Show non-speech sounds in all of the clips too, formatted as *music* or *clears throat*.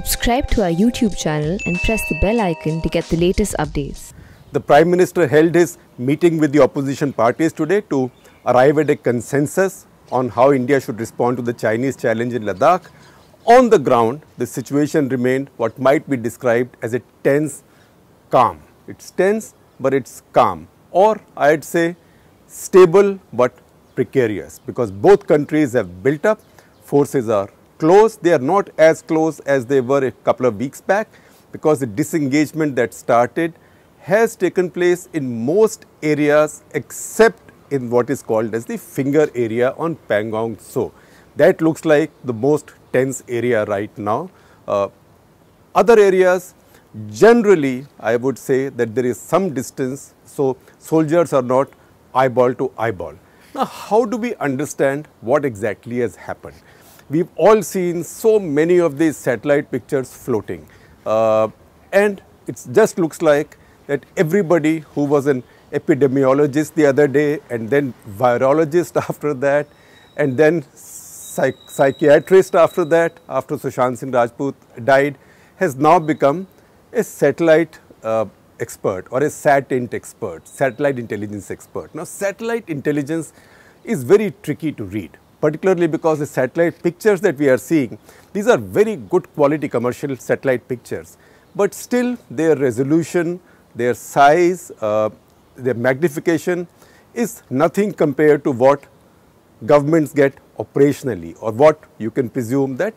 Subscribe to our YouTube channel and press the bell icon to get the latest updates. The Prime Minister held his meeting with the opposition parties today to arrive at a consensus on how India should respond to the Chinese challenge in Ladakh. On the ground, the situation remained what might be described as a tense calm. It's tense, but it's calm, or I'd say stable but precarious because both countries have built up, forces are close. They are not as close as they were a couple of weeks back because the disengagement that started has taken place in most areas except in what is called as the finger area on Pangong So. That looks like the most tense area right now. Uh, other areas generally I would say that there is some distance. So, soldiers are not eyeball to eyeball. Now, how do we understand what exactly has happened? We've all seen so many of these satellite pictures floating. Uh, and it just looks like that everybody who was an epidemiologist the other day and then virologist *laughs* after that and then psych psychiatrist after that, after Sushant Singh Rajput died, has now become a satellite uh, expert or a sat expert, satellite intelligence expert. Now, satellite intelligence is very tricky to read particularly because the satellite pictures that we are seeing, these are very good quality commercial satellite pictures. But still their resolution, their size, uh, their magnification is nothing compared to what governments get operationally or what you can presume that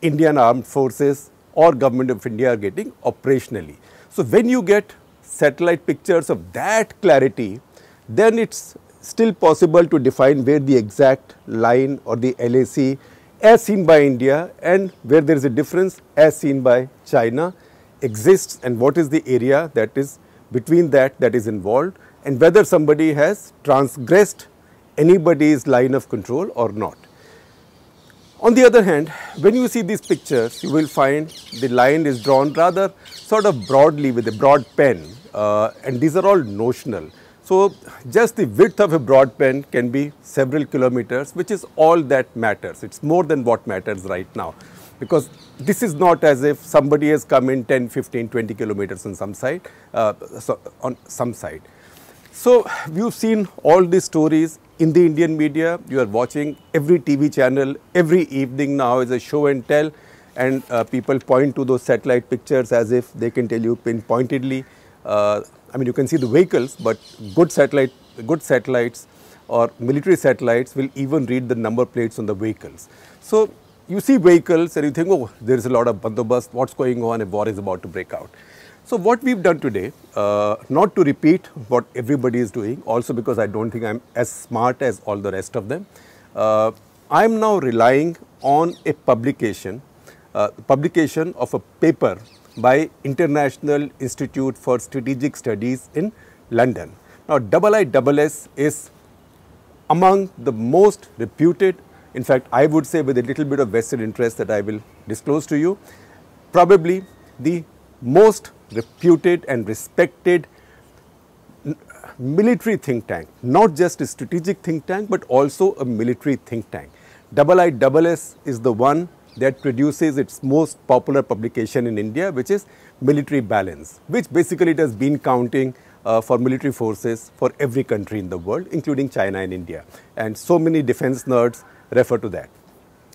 Indian armed forces or government of India are getting operationally. So, when you get satellite pictures of that clarity, then it's still possible to define where the exact line or the LAC as seen by India and where there is a difference as seen by China exists and what is the area that is between that that is involved and whether somebody has transgressed anybody's line of control or not. On the other hand, when you see these pictures, you will find the line is drawn rather sort of broadly with a broad pen uh, and these are all notional. So just the width of a broadband can be several kilometers, which is all that matters. It's more than what matters right now because this is not as if somebody has come in 10, 15, 20 kilometers on some side, uh, so on some side. So we've seen all these stories in the Indian media. You are watching every TV channel every evening now is a show and tell and uh, people point to those satellite pictures as if they can tell you pinpointedly uh, I mean, you can see the vehicles, but good satellite, good satellites or military satellites will even read the number plates on the vehicles. So you see vehicles and you think, oh, there is a lot of bandobas, what's going on, a war is about to break out. So what we've done today, uh, not to repeat what everybody is doing, also because I don't think I'm as smart as all the rest of them, uh, I'm now relying on a publication, uh, publication of a paper by International Institute for Strategic Studies in London. Now, IISS is among the most reputed, in fact, I would say with a little bit of vested interest that I will disclose to you, probably the most reputed and respected military think tank, not just a strategic think tank, but also a military think tank. IISS is the one that produces its most popular publication in India, which is Military Balance, which basically it has been counting uh, for military forces for every country in the world, including China and India. And so many defense nerds refer to that.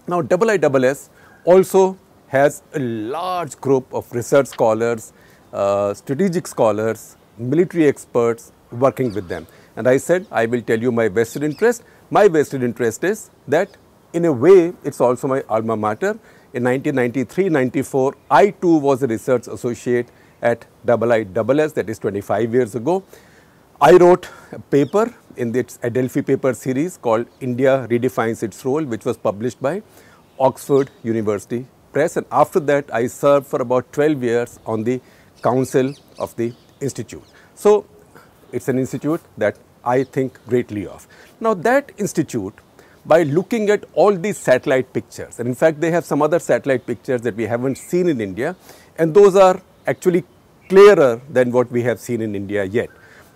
Now, IISS also has a large group of research scholars, uh, strategic scholars, military experts working with them. And I said, I will tell you my vested interest. My vested interest is that in a way, it's also my alma mater. In 1993-94, I too was a research associate at IISS, that is 25 years ago. I wrote a paper in its Adelphi paper series called India Redefines Its Role, which was published by Oxford University Press. And after that, I served for about 12 years on the council of the institute. So, it's an institute that I think greatly of. Now, that institute by looking at all these satellite pictures. And in fact, they have some other satellite pictures that we haven't seen in India, and those are actually clearer than what we have seen in India yet.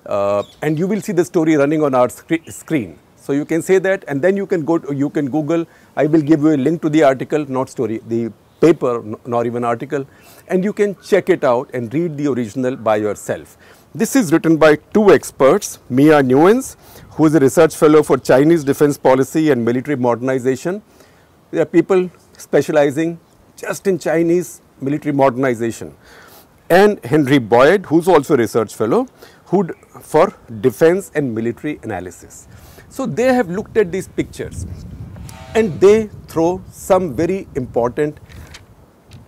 Uh, and you will see the story running on our scre screen. So you can say that, and then you can go. To, you can Google. I will give you a link to the article, not story, the paper, nor even article, and you can check it out and read the original by yourself. This is written by two experts, Mia Newens who is a research fellow for Chinese defense policy and military modernization. There are people specializing just in Chinese military modernization. And Henry Boyd, who's also a research fellow, who for defense and military analysis. So they have looked at these pictures and they throw some very important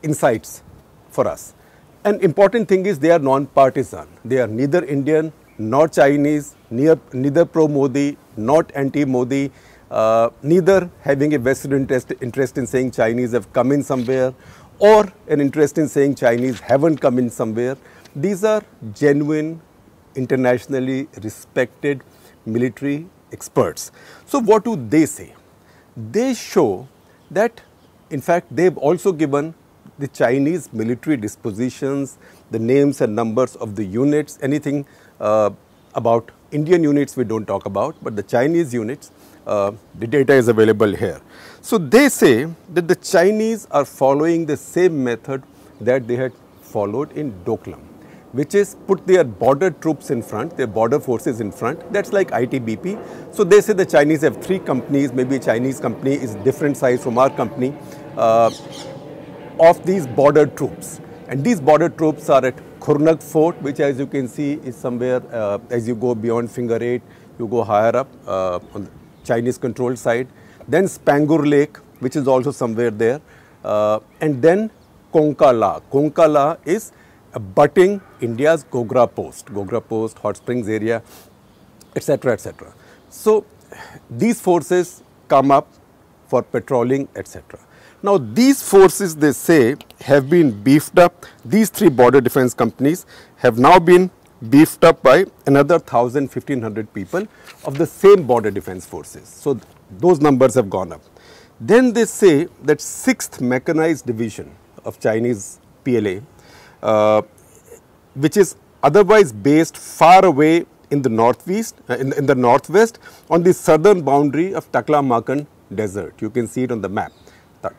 insights for us. An important thing is they are non-partisan. They are neither Indian not Chinese, near, neither pro-Modi, not anti-Modi, uh, neither having a vested interest, interest in saying Chinese have come in somewhere or an interest in saying Chinese haven't come in somewhere. These are genuine, internationally respected military experts. So what do they say? They show that in fact they've also given the Chinese military dispositions, the names and numbers of the units, anything uh, about Indian units we do not talk about, but the Chinese units, uh, the data is available here. So they say that the Chinese are following the same method that they had followed in Doklam, which is put their border troops in front, their border forces in front. That's like ITBP. So they say the Chinese have three companies, maybe a Chinese company is different size from our company, uh, of these border troops. And these border troops are at Khurnak Fort, which as you can see is somewhere, uh, as you go beyond Finger 8, you go higher up uh, on the Chinese controlled side. Then Spangur Lake, which is also somewhere there. Uh, and then Konkala. Konkala is abutting India's Gogra Post, Gogra Post, Hot Springs area, etc., etc. So, these forces come up for patrolling, etc. Now these forces they say have been beefed up. These three border defense companies have now been beefed up by another 1000 1500 people of the same border defense forces. So those numbers have gone up. Then they say that 6th mechanized division of Chinese PLA uh, which is otherwise based far away in the northeast uh, in, in the northwest on the southern boundary of Taklamakan desert. You can see it on the map.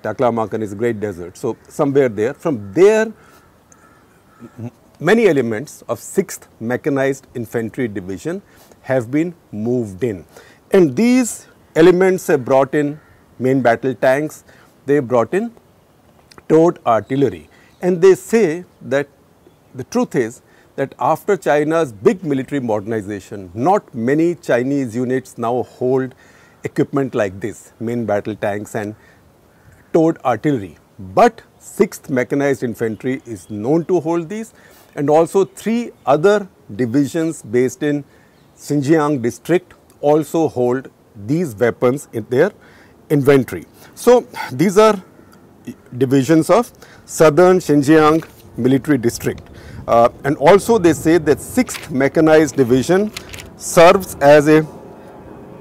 Taklamakan is a great desert. So somewhere there, from there, many elements of 6th Mechanized Infantry Division have been moved in. And these elements have brought in main battle tanks, they brought in towed artillery. And they say that the truth is that after China's big military modernization, not many Chinese units now hold equipment like this, main battle tanks and towed artillery. But 6th Mechanized Infantry is known to hold these and also three other divisions based in Xinjiang district also hold these weapons in their inventory. So, these are divisions of southern Xinjiang military district uh, and also they say that 6th mechanized division serves as a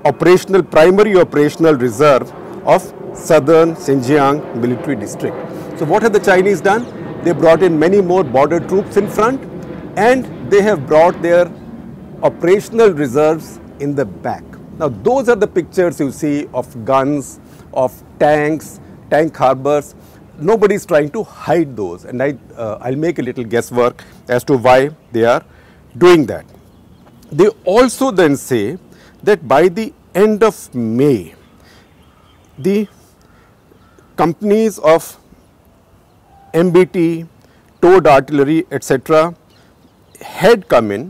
operational primary operational reserve of southern Xinjiang military district. So what have the Chinese done? They brought in many more border troops in front and they have brought their operational reserves in the back. Now those are the pictures you see of guns, of tanks, tank harbors. Nobody is trying to hide those and I, uh, I'll make a little guesswork as to why they are doing that. They also then say that by the end of May, the companies of MBT, towed artillery etc. had come in,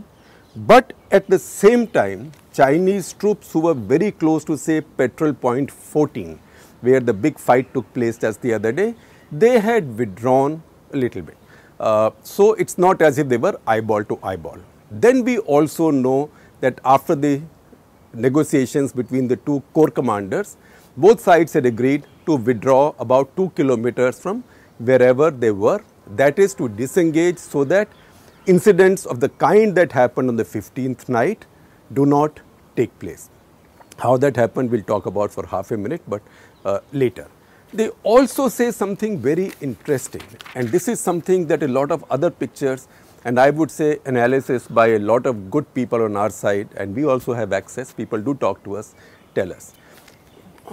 but at the same time Chinese troops who were very close to say Petrol Point 14 where the big fight took place just the other day, they had withdrawn a little bit. Uh, so, it is not as if they were eyeball to eyeball. Then we also know that after the negotiations between the two corps commanders, both sides had agreed to withdraw about 2 kilometers from wherever they were, that is to disengage so that incidents of the kind that happened on the 15th night do not take place. How that happened we will talk about for half a minute but uh, later. They also say something very interesting and this is something that a lot of other pictures and I would say analysis by a lot of good people on our side and we also have access, people do talk to us, tell us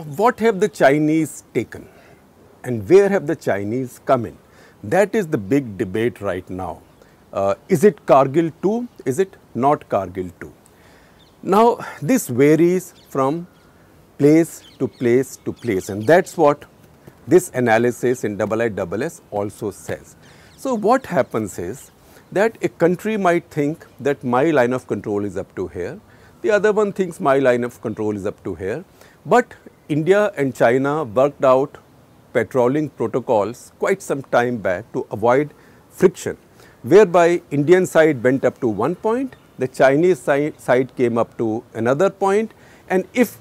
what have the Chinese taken and where have the Chinese come in? That is the big debate right now. Uh, is it Kargil 2? Is it not Kargil 2? Now, this varies from place to place to place and that's what this analysis in IISS also says. So, what happens is that a country might think that my line of control is up to here, the other one thinks my line of control is up to here, but India and China worked out patrolling protocols quite some time back to avoid friction, whereby Indian side went up to one point, the Chinese side came up to another point and if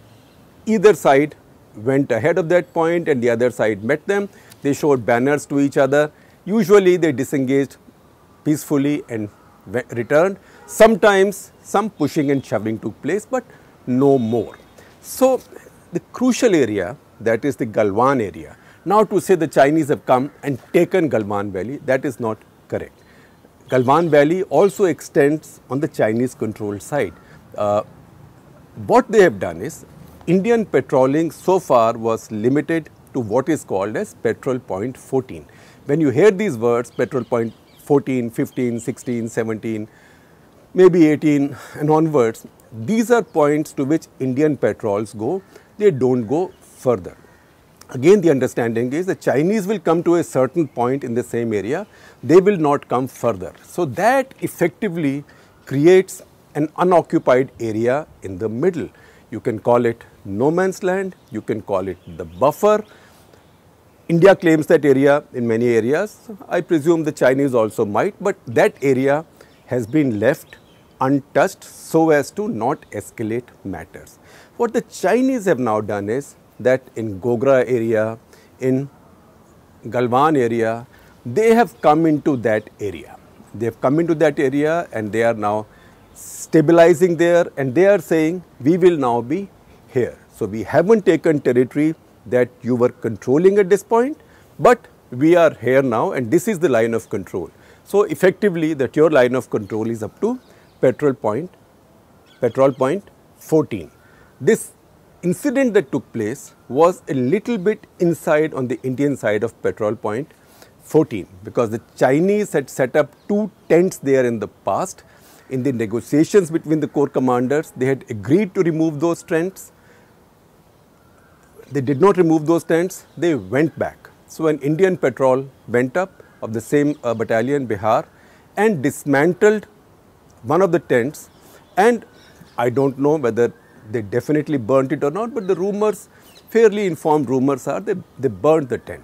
either side went ahead of that point and the other side met them, they showed banners to each other. Usually they disengaged peacefully and returned. Sometimes some pushing and shoving took place, but no more. So, the crucial area, that is the Galwan area. Now to say the Chinese have come and taken Galwan Valley, that is not correct. Galwan Valley also extends on the Chinese controlled side. Uh, what they have done is, Indian patrolling so far was limited to what is called as Petrol Point 14. When you hear these words, Petrol Point 14, 15, 16, 17, maybe 18 and onwards, these are points to which Indian patrols go they don't go further. Again, the understanding is the Chinese will come to a certain point in the same area, they will not come further. So, that effectively creates an unoccupied area in the middle. You can call it no man's land, you can call it the buffer. India claims that area in many areas. I presume the Chinese also might, but that area has been left untouched so as to not escalate matters. What the Chinese have now done is that in Gogra area, in Galwan area, they have come into that area. They have come into that area and they are now stabilizing there and they are saying we will now be here. So we haven't taken territory that you were controlling at this point, but we are here now and this is the line of control. So effectively that your line of control is up to petrol point, petrol point 14. This incident that took place was a little bit inside on the Indian side of Petrol Point 14 because the Chinese had set up two tents there in the past. In the negotiations between the corps commanders, they had agreed to remove those tents. They did not remove those tents, they went back. So, an Indian patrol went up of the same uh, battalion, Bihar, and dismantled one of the tents. And I don't know whether they definitely burnt it or not, but the rumors, fairly informed rumors are they, they burnt the tent.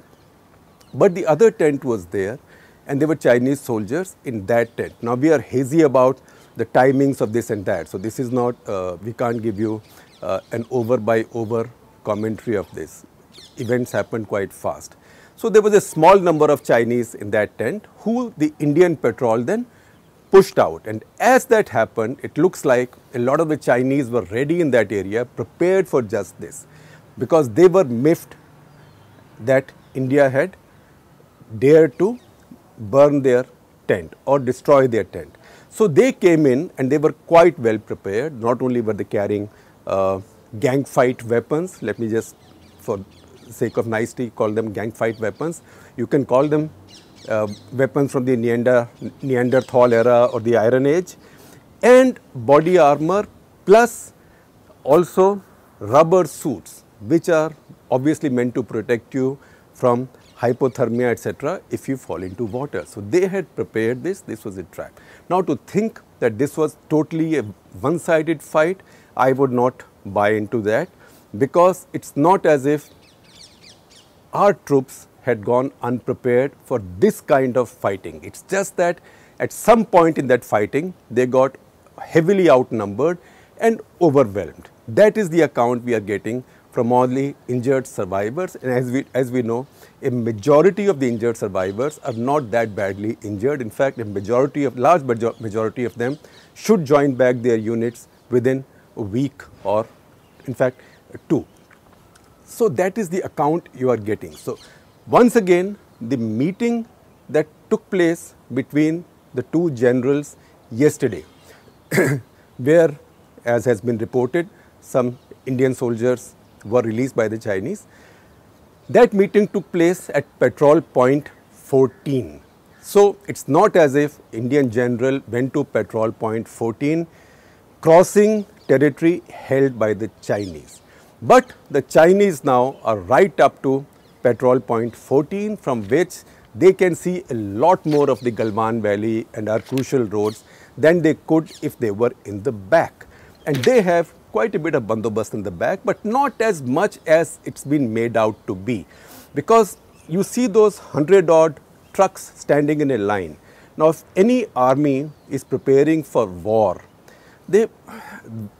But the other tent was there and there were Chinese soldiers in that tent. Now we are hazy about the timings of this and that. So this is not, uh, we can't give you uh, an over by over commentary of this. Events happened quite fast. So there was a small number of Chinese in that tent who the Indian patrol then pushed out. And as that happened, it looks like a lot of the Chinese were ready in that area, prepared for just this, because they were miffed that India had dared to burn their tent or destroy their tent. So they came in and they were quite well prepared. Not only were they carrying uh, gang fight weapons, let me just for sake of nicety call them gang fight weapons. You can call them uh, weapons from the Neander Neanderthal era or the Iron Age and body armor plus also rubber suits which are obviously meant to protect you from hypothermia etc. if you fall into water. So, they had prepared this, this was a trap. Now, to think that this was totally a one sided fight, I would not buy into that because it is not as if our troops had gone unprepared for this kind of fighting. It's just that at some point in that fighting, they got heavily outnumbered and overwhelmed. That is the account we are getting from only injured survivors and as we as we know a majority of the injured survivors are not that badly injured in fact a majority of large majority of them should join back their units within a week or in fact two so that is the account you are getting so once again, the meeting that took place between the two generals yesterday, *coughs* where, as has been reported, some Indian soldiers were released by the Chinese. That meeting took place at Patrol Point 14. So, it is not as if Indian general went to Patrol Point 14 crossing territory held by the Chinese. But the Chinese now are right up to Petrol Point 14 from which they can see a lot more of the Galwan Valley and our crucial roads than they could if they were in the back. And they have quite a bit of bandobast in the back but not as much as it's been made out to be because you see those 100 odd trucks standing in a line. Now if any army is preparing for war, they,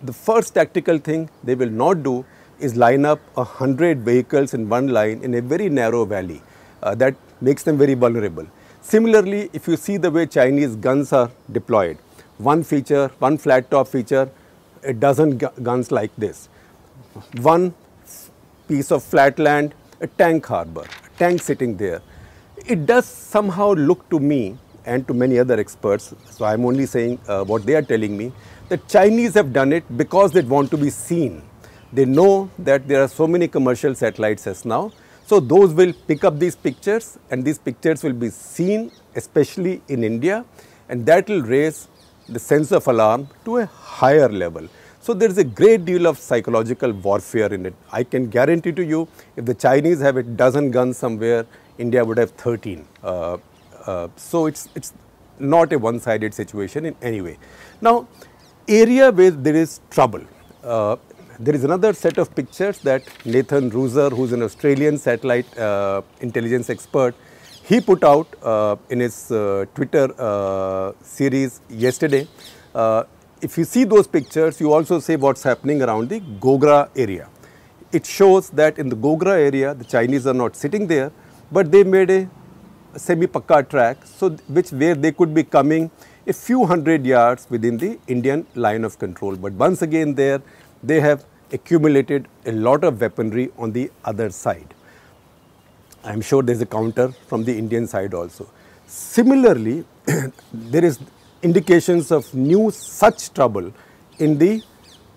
the first tactical thing they will not do is line up 100 vehicles in one line in a very narrow valley. Uh, that makes them very vulnerable. Similarly, if you see the way Chinese guns are deployed, one feature, one flat top feature, a dozen gu guns like this. One piece of flat land, a tank harbor, a tank sitting there. It does somehow look to me and to many other experts, so I'm only saying uh, what they are telling me, that Chinese have done it because they want to be seen. They know that there are so many commercial satellites as now. So those will pick up these pictures and these pictures will be seen, especially in India, and that will raise the sense of alarm to a higher level. So there is a great deal of psychological warfare in it. I can guarantee to you, if the Chinese have a dozen guns somewhere, India would have 13. Uh, uh, so it's it's not a one-sided situation in any way. Now, area where there is trouble, uh, there is another set of pictures that Nathan Ruser, who's an Australian satellite uh, intelligence expert, he put out uh, in his uh, Twitter uh, series yesterday. Uh, if you see those pictures, you also see what's happening around the Gogra area. It shows that in the Gogra area, the Chinese are not sitting there, but they made a semi-pakka track, so which where they could be coming a few hundred yards within the Indian line of control. But once again there, they have accumulated a lot of weaponry on the other side. I am sure there is a counter from the Indian side also. Similarly, *clears throat* there is indications of new such trouble in the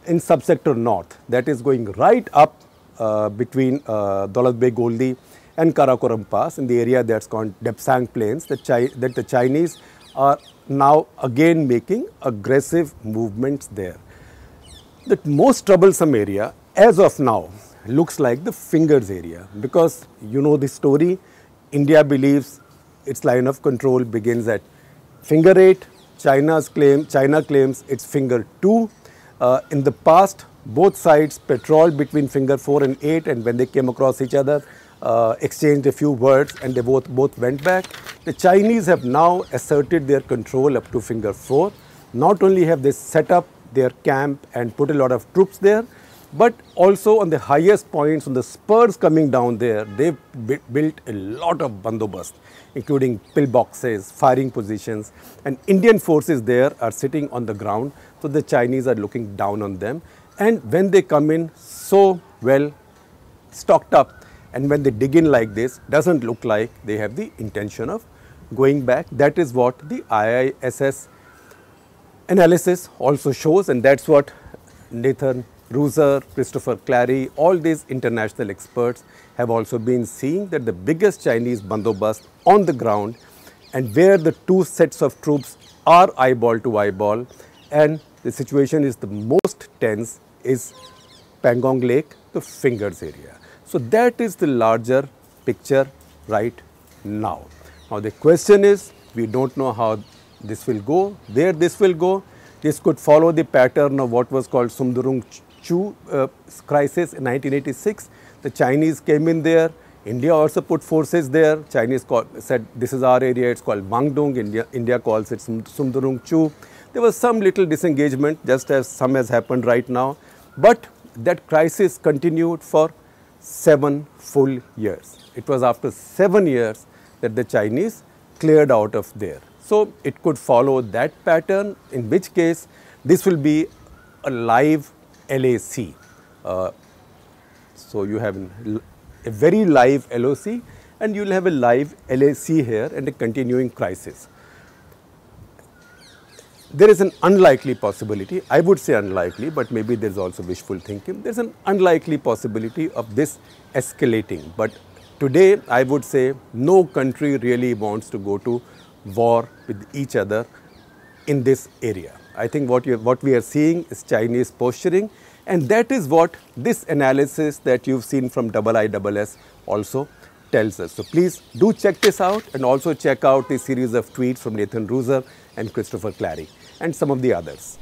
in subsector north that is going right up uh, between uh, Dolat Bay Goldi and Karakoram Pass in the area that's called Depsang Plains that, that the Chinese are now again making aggressive movements there. The most troublesome area as of now looks like the fingers area because you know the story. India believes its line of control begins at finger 8. China's claim, China claims it's finger 2. Uh, in the past, both sides patrolled between finger 4 and 8 and when they came across each other, uh, exchanged a few words and they both, both went back. The Chinese have now asserted their control up to finger 4. Not only have they set up their camp and put a lot of troops there. But also on the highest points, on the spurs coming down there, they built a lot of bandobast, including pillboxes, firing positions. And Indian forces there are sitting on the ground, so the Chinese are looking down on them. And when they come in so well stocked up, and when they dig in like this, doesn't look like they have the intention of going back. That is what the IISS analysis also shows and that is what Nathan Ruser, Christopher Clary, all these international experts have also been seeing that the biggest Chinese bandobas on the ground and where the two sets of troops are eyeball to eyeball and the situation is the most tense is Pangong Lake, the fingers area. So that is the larger picture right now. Now the question is we do not know how this will go, there this will go. This could follow the pattern of what was called Sumdurung Chu uh, crisis in 1986. The Chinese came in there. India also put forces there. Chinese said this is our area, it's called Mangdong. India, India calls it Sumdurung Chu. There was some little disengagement just as some has happened right now. But that crisis continued for seven full years. It was after seven years that the Chinese cleared out of there. So it could follow that pattern in which case this will be a live LAC. Uh, so you have a very live LOC and you will have a live LAC here and a continuing crisis. There is an unlikely possibility, I would say unlikely, but maybe there is also wishful thinking. There is an unlikely possibility of this escalating, but today I would say no country really wants to go to war with each other in this area. I think what, you, what we are seeing is Chinese posturing and that is what this analysis that you've seen from IISS also tells us. So please do check this out and also check out the series of tweets from Nathan Ruser and Christopher Clary and some of the others.